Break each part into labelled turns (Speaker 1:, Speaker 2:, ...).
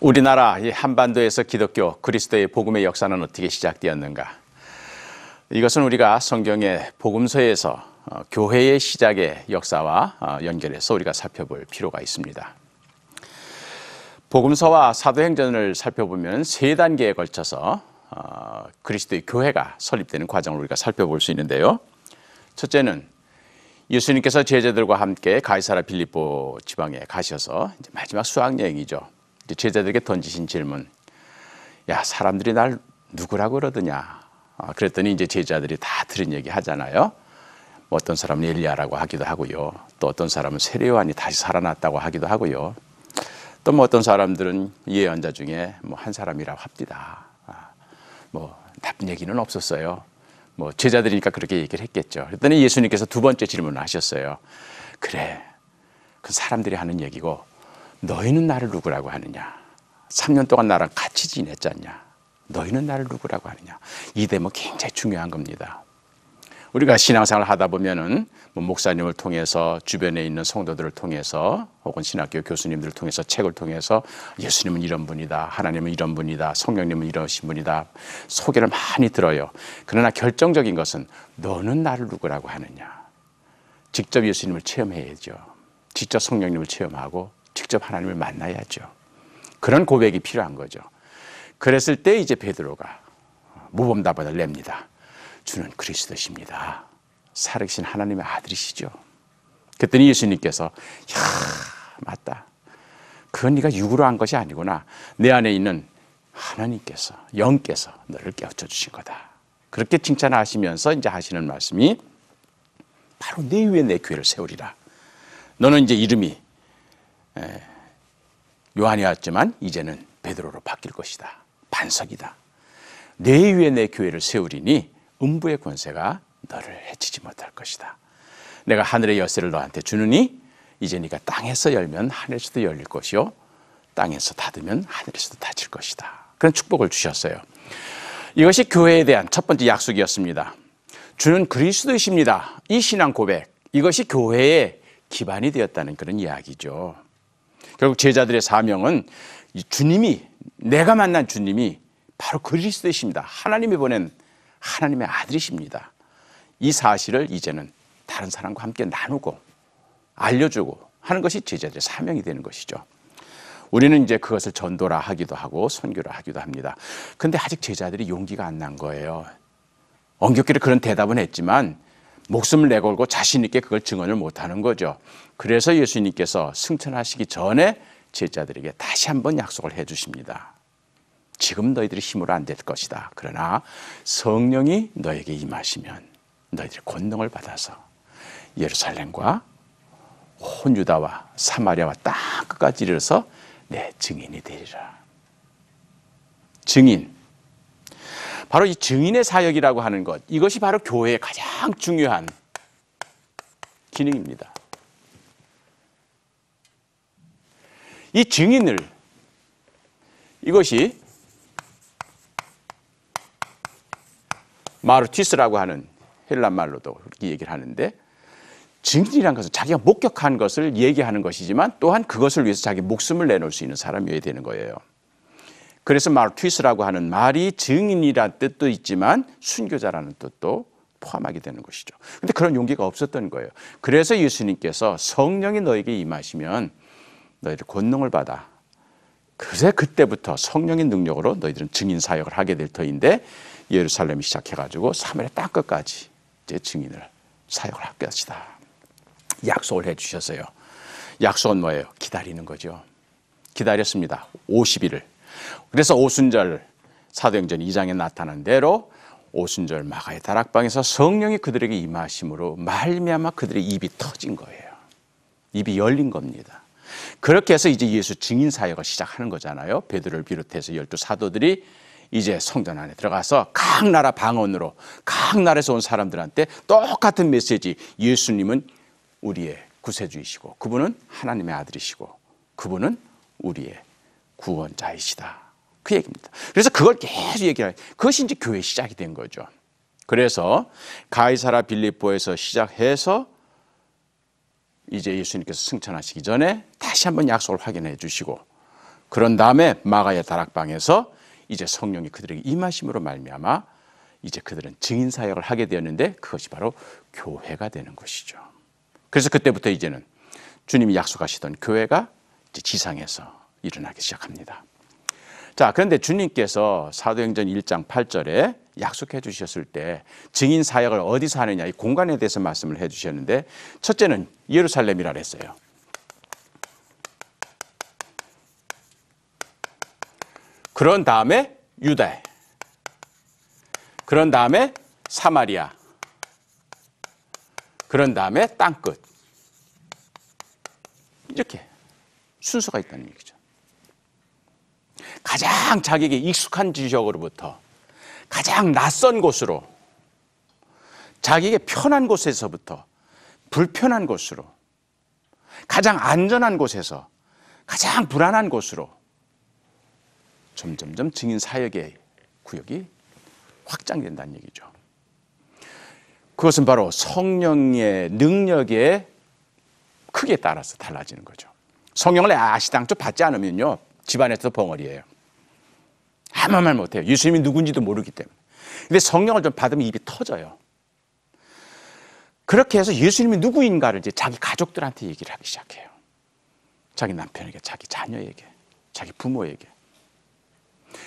Speaker 1: 우리나라 이 한반도에서 기독교 그리스도의 복음의 역사는 어떻게 시작되었는가? 이것은 우리가 성경의 복음서에서 어, 교회의 시작의 역사와 어, 연결해서 우리가 살펴볼 필요가 있습니다. 복음서와 사도행전을 살펴보면 세 단계에 걸쳐서 어, 그리스도의 교회가 설립되는 과정을 우리가 살펴볼 수 있는데요. 첫째는 예수님께서 제자들과 함께 가이사라 빌립보 지방에 가셔서 마지막 수학 여행이죠. 제자들에게 던지신 질문. 야, 사람들이 날 누구라고 그러더냐? 아, 그랬더니 이제 제자들이 다 들은 얘기 하잖아요. 뭐 어떤 사람은 엘리야라고 하기도 하고요. 또 어떤 사람은 세례요한이 다시 살아났다고 하기도 하고요. 또 뭐 어떤 사람들은 예언자 중에 뭐 한 사람이라고 합니다. 아, 뭐 나쁜 얘기는 없었어요. 뭐 제자들이니까 그렇게 얘기를 했겠죠. 그랬더니 예수님께서 두 번째 질문을 하셨어요. 그래, 그 사람들이 하는 얘기고 너희는 나를 누구라고 하느냐? 3년 동안 나랑 같이 지냈잖냐? 너희는 나를 누구라고 하느냐? 이 대목 뭐 굉장히 중요한 겁니다. 우리가 신앙생활 하다 보면은 뭐 목사님을 통해서 주변에 있는 성도들을 통해서 혹은 신학교 교수님들을 통해서 책을 통해서 예수님은 이런 분이다. 하나님은 이런 분이다. 성령님은 이러신 분이다. 소개를 많이 들어요. 그러나 결정적인 것은 너는 나를 누구라고 하느냐. 직접 예수님을 체험해야죠. 직접 성령님을 체험하고 직접 하나님을 만나야죠. 그런 고백이 필요한 거죠. 그랬을 때 이제 베드로가 무범답안을 냅니다. 주는 그리스도십니다. 살아계신 하나님의 아들이시죠. 그랬더니 예수님께서 야 맞다. 그건 네가 육으로 한 것이 아니구나. 내 안에 있는 하나님께서 영께서 너를 깨우쳐 주신 거다. 그렇게 칭찬하시면서 이제 하시는 말씀이 바로 내 위에 내 교회를 세우리라. 너는 이제 이름이 예. 요한이었지만 이제는 베드로로 바뀔 것이다. 반석이다. 내 위에 내 교회를 세우리니 음부의 권세가 너를 해치지 못할 것이다. 내가 하늘의 열쇠를 너한테 주느니 이제 네가 땅에서 열면 하늘에서도 열릴 것이요 땅에서 닫으면 하늘에서도 닫힐 것이다. 그런 축복을 주셨어요. 이것이 교회에 대한 첫 번째 약속이었습니다. 주는 그리스도이십니다. 이 신앙 고백 이것이 교회의 기반이 되었다는 그런 이야기죠. 결국 제자들의 사명은 주님이 내가 만난 주님이 바로 그리스도이십니다. 하나님이 보낸 하나님의 아들이십니다. 이 사실을 이제는 다른 사람과 함께 나누고 알려주고 하는 것이 제자들의 사명이 되는 것이죠. 우리는 이제 그것을 전도라 하기도 하고 선교라 하기도 합니다. 근데 아직 제자들이 용기가 안 난 거예요. 엉겹기를 그런 대답은 했지만 목숨을 내걸고 자신 있게 그걸 증언을 못하는 거죠. 그래서 예수님께서 승천하시기 전에 제자들에게 다시 한번 약속을 해주십니다. 지금 너희들이 힘으로 안 될 것이다. 그러나 성령이 너에게 임하시면 너희들이 권능을 받아서 예루살렘과 혼 유다와 사마리아와 땅 끝까지 이르러서 내 증인이 되리라. 증인 바로 이 증인의 사역이라고 하는 것 이것이 바로 교회의 가장 중요한 기능입니다. 이 증인을 이것이 마르티스라고 하는 헬란 말로도 그렇게 얘기를 하는데 증인이란 것은 자기가 목격한 것을 얘기하는 것이지만 또한 그것을 위해서 자기 목숨을 내놓을 수 있는 사람이어야 되는 거예요. 그래서 마 말티스라고 하는 말이 증인이란 뜻도 있지만 순교자라는 뜻도 포함하게 되는 것이죠. 근데 그런 용기가 없었던 거예요. 그래서 예수님께서 성령이 너에게 임하시면 너희들 권능을 받아. 그래 그때부터 성령의 능력으로 너희들은 증인 사역을 하게 될 터인데 예루살렘이 시작해가지고 사마리땅 끝까지 이제 증인을 사역을 할 것이다. 약속을 해주셨어요. 약속은 뭐예요? 기다리는 거죠. 기다렸습니다. 50일을. 그래서 오순절 사도행전 2장에 나타난 대로 오순절 마가의 다락방에서 성령이 그들에게 임하심으로 말미암아 그들의 입이 터진 거예요. 입이 열린 겁니다. 그렇게 해서 이제 예수 증인 사역을 시작하는 거잖아요. 베드로를 비롯해서 열두 사도들이 이제 성전 안에 들어가서 각 나라 방언으로 각 나라에서 온 사람들한테 똑같은 메시지 예수님은 우리의 구세주이시고 그분은 하나님의 아들이시고 그분은 우리의 구원자이시다. 그 얘기입니다. 그래서 그걸 계속 얘기를 그것이 이제 교회 시작이 된 거죠. 그래서 가이사라 빌립보에서 시작해서 이제 예수님께서 승천하시기 전에 다시 한번 약속을 확인해 주시고 그런 다음에 마가의 다락방에서 이제 성령이 그들에게 임하심으로 말미암아 이제 그들은 증인 사역을 하게 되었는데 그것이 바로 교회가 되는 것이죠. 그래서 그때부터 이제는 주님이 약속하시던 교회가 이제 지상에서 일어나기 시작합니다. 자, 그런데 주님께서 사도행전 1장 8절에 약속해 주셨을 때 증인 사역을 어디서 하느냐 이 공간에 대해서 말씀을 해 주셨는데 첫째는 예루살렘이라 그랬어요. 그런 다음에 유대. 그런 다음에 사마리아. 그런 다음에 땅끝. 이렇게 순서가 있다는 얘기죠. 가장 자기에게 익숙한 지역으로부터 가장 낯선 곳으로 자기에게 편한 곳에서부터 불편한 곳으로 가장 안전한 곳에서 가장 불안한 곳으로 점점점 증인 사역의 구역이 확장된다는 얘기죠. 그것은 바로 성령의 능력에 크게 따라서 달라지는 거죠. 성령을 아시당초 받지 않으면요. 집안에서도 벙어리예요. 아무 말 못해요. 예수님이 누군지도 모르기 때문에. 근데 성령을 좀 받으면 입이 터져요. 그렇게 해서 예수님이 누구인가를 이제 자기 가족들한테 얘기를 하기 시작해요. 자기 남편에게, 자기 자녀에게, 자기 부모에게.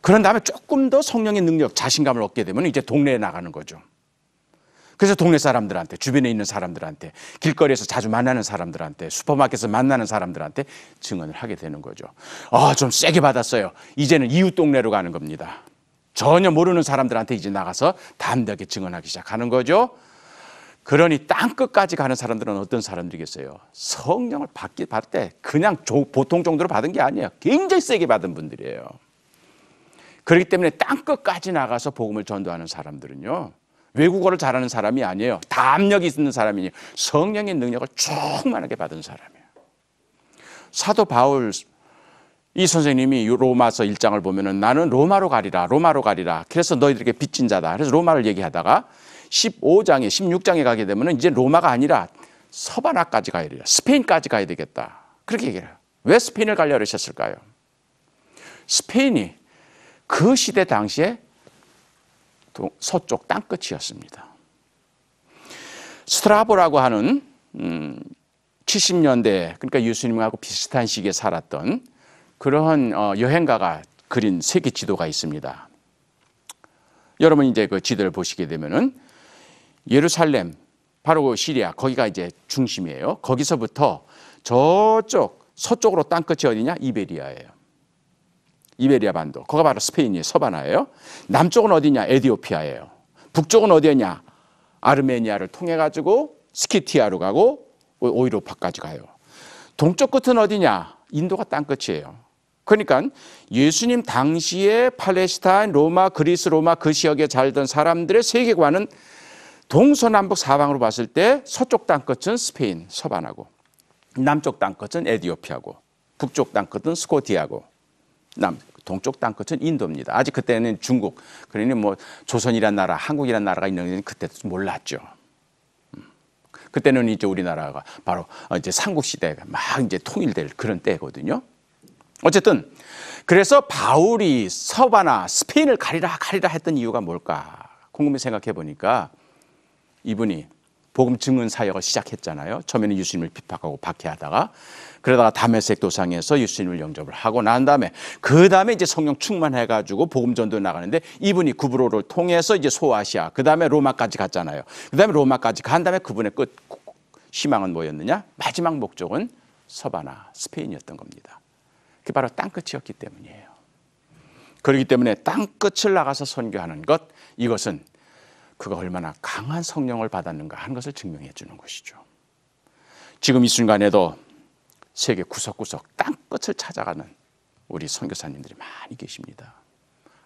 Speaker 1: 그런 다음에 조금 더 성령의 능력, 자신감을 얻게 되면 이제 동네에 나가는 거죠. 그래서 동네 사람들한테, 주변에 있는 사람들한테, 길거리에서 자주 만나는 사람들한테, 슈퍼마켓에서 만나는 사람들한테 증언을 하게 되는 거죠. 아, 좀 세게 받았어요. 이제는 이웃 동네로 가는 겁니다. 전혀 모르는 사람들한테 이제 나가서 담대하게 증언하기 시작하는 거죠. 그러니 땅 끝까지 가는 사람들은 어떤 사람들이겠어요? 성령을 받기 받때 그냥 보통 정도로 받은 게 아니에요. 굉장히 세게 받은 분들이에요. 그렇기 때문에 땅 끝까지 나가서 복음을 전도하는 사람들은요. 외국어를 잘하는 사람이 아니에요. 담력이 있는 사람이에요. 성령의 능력을 충만하게 받은 사람이에요. 사도 바울 이 선생님이 로마서 1장을 보면은 나는 로마로 가리라. 로마로 가리라. 그래서 너희들에게 빚진 자다. 그래서 로마를 얘기하다가 15장에 16장에 가게 되면은 이제 로마가 아니라 서바나까지 가야 되라. 겠 스페인까지 가야 되겠다. 그렇게 얘기해요. 왜 스페인을 가려고 했셨을까요 스페인이 그 시대 당시에 서쪽 땅끝이었습니다. 스트라보라고 하는 70년대 음, 그러니까 예수님하고 비슷한 시기에 살았던 그러한 어, 여행가가 그린 세계 지도가 있습니다. 여러분 이제 그 지도를 보시게 되면은 예루살렘 바로 시리아 거기가 이제 중심이에요. 거기서부터 저쪽 서쪽으로 땅끝이 어디냐? 이베리아예요. 이베리아 반도. 그거 바로 스페인이에요. 서바나예요. 남쪽은 어디냐? 에디오피아예요. 북쪽은 어디냐? 아르메니아를 통해 가지고 스키티아로 가고 오이로파까지 가요. 동쪽 끝은 어디냐? 인도가 땅끝이에요. 그러니까 예수님 당시에 팔레스타인, 로마, 그리스, 로마 그 지역에 살던 사람들의 세계관은 동서남북 사방으로 봤을 때 서쪽 땅끝은 스페인, 서반하고 남쪽 땅끝은 에디오피아고 북쪽 땅끝은 스코티아고 남 동쪽 땅끝은 인도입니다. 아직 그때는 중국, 그러니 뭐 조선이란 나라, 한국이란 나라가 있는지 그때도 몰랐죠. 음. 그때는 이제 우리나라가 바로 어, 이제 삼국 시대가 막 이제 통일될 그런 때거든요. 어쨌든 그래서 바울이 서바나 스페인을 가리라 가리라 했던 이유가 뭘까? 궁금히 생각해 보니까 이분이 복음 증언 사역을 시작했잖아요. 처음에는 예수님을 비박하고 박해하다가 그러다가 담에색 도상에서 예수님을 영접을 하고 난 다음에 그 다음에 이제 성령 충만해가지고 복음 전도 나가는데 이분이 구브로를 통해서 이제 소아시아 그 다음에 로마까지 갔잖아요. 그 다음에 로마까지 간 다음에 그분의 끝 희망은 뭐였느냐? 마지막 목적은 서바나 스페인이었던 겁니다. 그게 바로 땅끝이었기 때문이에요. 그렇기 때문에 땅끝을 나가서 선교하는 것 이것은 그가 얼마나 강한 성령을 받았는가 하는 것을 증명해 주는 것이죠. 지금 이 순간에도 세계 구석구석 땅끝을 찾아가는 우리 선교사님들이 많이 계십니다.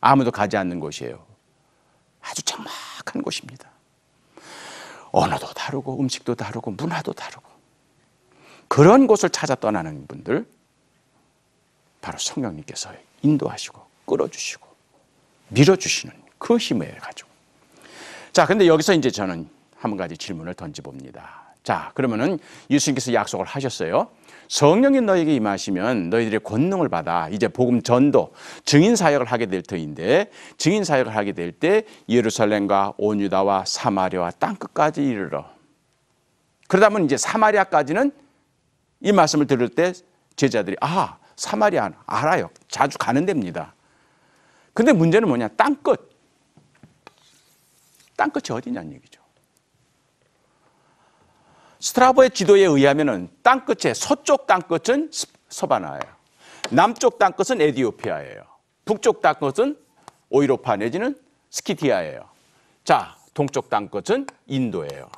Speaker 1: 아무도 가지 않는 곳이에요. 아주 적막한 곳입니다. 언어도 다르고 음식도 다르고 문화도 다르고 그런 곳을 찾아 떠나는 분들 바로 성령님께서 인도하시고 끌어주시고 밀어주시는 그 힘을 가지고 자, 근데 여기서 이제 저는 한 가지 질문을 던져봅니다. 자, 그러면은 예수님께서 약속을 하셨어요. 성령이 너에게 임하시면 너희들의 권능을 받아 이제 복음 전도 증인 사역을 하게 될 터인데 증인 사역을 하게 될 때 예루살렘과 온 유다와 사마리아와 땅 끝까지 이르러 그러다면 이제 사마리아까지는 이 말씀을 들을 때 제자들이 아 사마리아 알아요 자주 가는 데입니다. 근데 문제는 뭐냐 땅끝 땅끝이 어디냐는 얘기죠. 스트라보의 지도에 의하면 땅끝의 서쪽 땅끝은 서바나예요. 남쪽 땅끝은 에디오피아예요. 북쪽 땅끝은 오이로파 내지는 스키티아예요. 자, 동쪽 땅끝은 인도예요.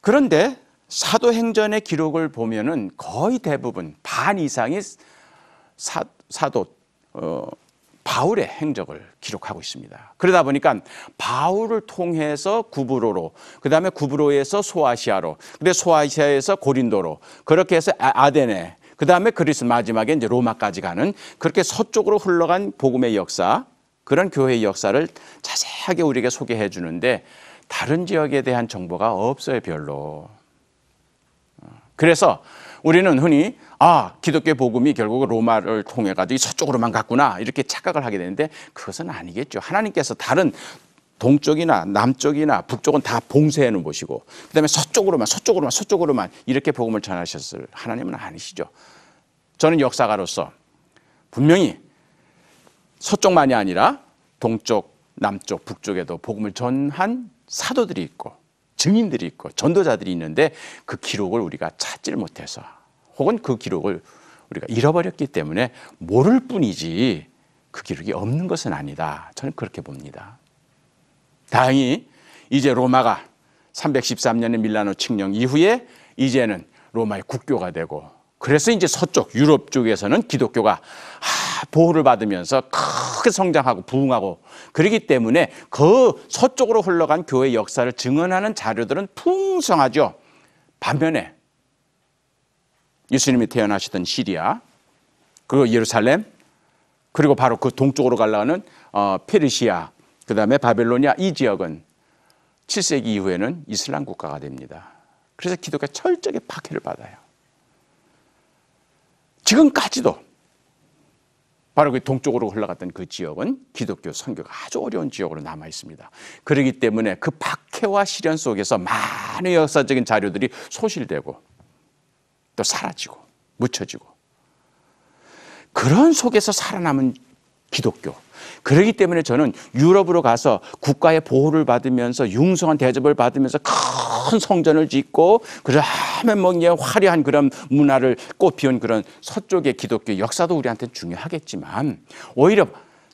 Speaker 1: 그런데 사도행전의 기록을 보면 거의 대부분 반 이상이 사, 사도 어, 바울의 행적을 기록하고 있습니다. 그러다 보니까 바울을 통해서 구브로로, 그 다음에 구브로에서 소아시아로, 근데 소아시아에서 고린도로, 그렇게 해서 아덴에, 그 다음에 그리스 마지막에 이제 로마까지 가는 그렇게 서쪽으로 흘러간 복음의 역사, 그런 교회의 역사를 자세하게 우리에게 소개해 주는데 다른 지역에 대한 정보가 없어요, 별로. 어, 그래서 우리는 흔히 아 기독교 복음이 결국 로마를 통해 가지고 서쪽으로만 갔구나 이렇게 착각을 하게 되는데 그것은 아니겠죠. 하나님께서 다른 동쪽이나 남쪽이나 북쪽은 다 봉쇄해 놓으시고 그다음에 서쪽으로만 서쪽으로만 서쪽으로만 이렇게 복음을 전하셨을 하나님은 아니시죠. 저는 역사가로서 분명히 서쪽만이 아니라 동쪽, 남쪽, 북쪽에도 복음을 전한 사도들이 있고 증인들이 있고 전도자들이 있는데 그 기록을 우리가 찾질 못해서 혹은 그 기록을 우리가 잃어버렸기 때문에 모를 뿐이지 그 기록이 없는 것은 아니다. 저는 그렇게 봅니다. 다행히 이제 로마가 313년의 밀라노 칙령 이후에 이제는 로마의 국교가 되고 그래서 이제 서쪽 유럽 쪽에서는 기독교가 보호를 받으면서 크게 성장하고 부흥하고 그러기 때문에 그 서쪽으로 흘러간 교회 역사를 증언하는 자료들은 풍성하죠. 반면에 예수님이 태어나시던 시리아, 그리고 예루살렘, 그리고 바로 그 동쪽으로 갈라가는 어, 페르시아, 그 다음에 바벨로니아 이 지역은 7세기 이후에는 이슬람 국가가 됩니다. 그래서 기독교가 철저하게 파괴를 받아요. 지금까지도 바로 그 동쪽으로 흘러갔던 그 지역은 기독교 선교가 아주 어려운 지역으로 남아 있습니다. 그러기 때문에 그 박해와 시련 속에서 많은 역사적인 자료들이 소실되고 또 사라지고 묻혀지고 그런 속에서 살아남은 기독교. 그러기 때문에 저는 유럽으로 가서 국가의 보호를 받으면서 융성한 대접을 받으면서 큰 성전을 짓고 그래서 하멘몽 뭐 화려한 그런 문화를 꽃피운 그런 서쪽의 기독교 역사도 우리한테 중요하겠지만 오히려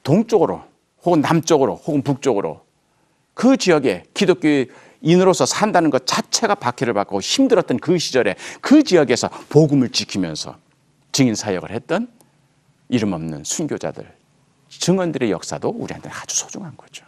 Speaker 1: 동쪽으로 혹은 남쪽으로 혹은 북쪽으로 그 지역에 기독교의 인으로서 산다는 것 자체가 박해를 받고 힘들었던 그 시절에 그 지역에서 복음을 지키면서 증인 사역을 했던 이름 없는 순교자들 증언들의 역사도 우리한테 아주 소중한 거죠.